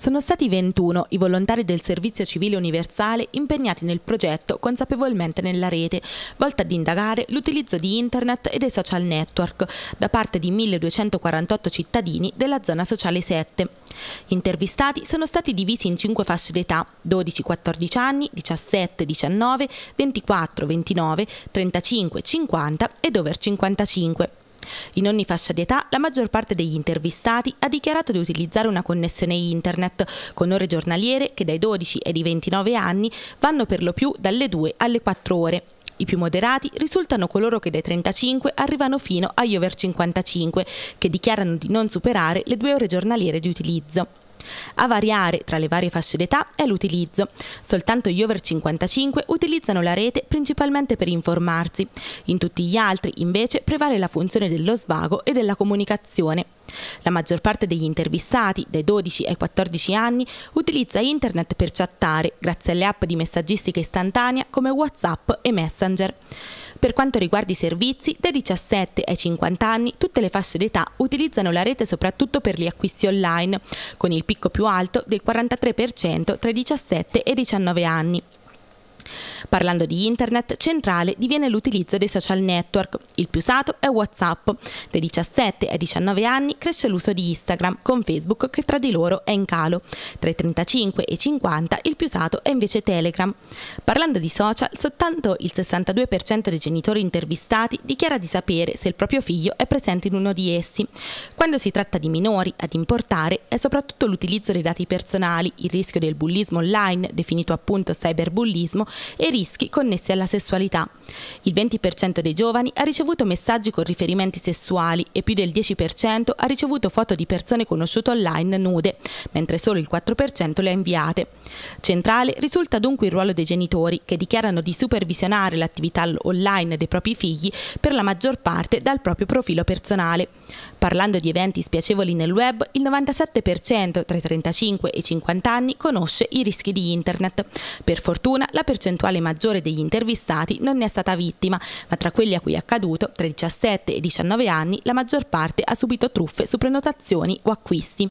Sono stati 21 i volontari del Servizio Civile Universale impegnati nel progetto Consapevolmente nella Rete, volta ad indagare l'utilizzo di Internet e dei social network da parte di 1248 cittadini della zona sociale 7. intervistati sono stati divisi in 5 fasce d'età, 12-14 anni, 17-19, 24-29, 35-50 ed over 55. In ogni fascia di età, la maggior parte degli intervistati ha dichiarato di utilizzare una connessione internet con ore giornaliere che dai 12 ai 29 anni vanno per lo più dalle 2 alle 4 ore. I più moderati risultano coloro che dai 35 arrivano fino agli over 55, che dichiarano di non superare le due ore giornaliere di utilizzo. A variare tra le varie fasce d'età è l'utilizzo. Soltanto gli over 55 utilizzano la rete principalmente per informarsi, in tutti gli altri invece prevale la funzione dello svago e della comunicazione. La maggior parte degli intervistati, dai 12 ai 14 anni, utilizza internet per chattare grazie alle app di messaggistica istantanea come WhatsApp e Messenger. Per quanto riguarda i servizi, dai 17 ai 50 anni tutte le fasce d'età utilizzano la rete soprattutto per gli acquisti online, con il picco più alto del 43% tra i 17 e i 19 anni. Parlando di internet, centrale diviene l'utilizzo dei social network. Il più usato è WhatsApp. Dai 17 ai 19 anni cresce l'uso di Instagram, con Facebook che tra di loro è in calo. Tra i 35 e i 50 il più usato è invece Telegram. Parlando di social, soltanto il 62% dei genitori intervistati dichiara di sapere se il proprio figlio è presente in uno di essi. Quando si tratta di minori, ad importare è soprattutto l'utilizzo dei dati personali, il rischio del bullismo online, definito appunto cyberbullismo, e rischi connessi alla sessualità. Il 20% dei giovani ha ricevuto messaggi con riferimenti sessuali e più del 10% ha ricevuto foto di persone conosciute online nude, mentre solo il 4% le ha inviate. Centrale risulta dunque il ruolo dei genitori, che dichiarano di supervisionare l'attività online dei propri figli per la maggior parte dal proprio profilo personale. Parlando di eventi spiacevoli nel web, il 97% tra i 35 e i 50 anni conosce i rischi di internet. Per fortuna la percentuale maggiore degli intervistati non ne è stata vittima, ma tra quelli a cui è accaduto, tra i 17 e i 19 anni, la maggior parte ha subito truffe su prenotazioni o acquisti.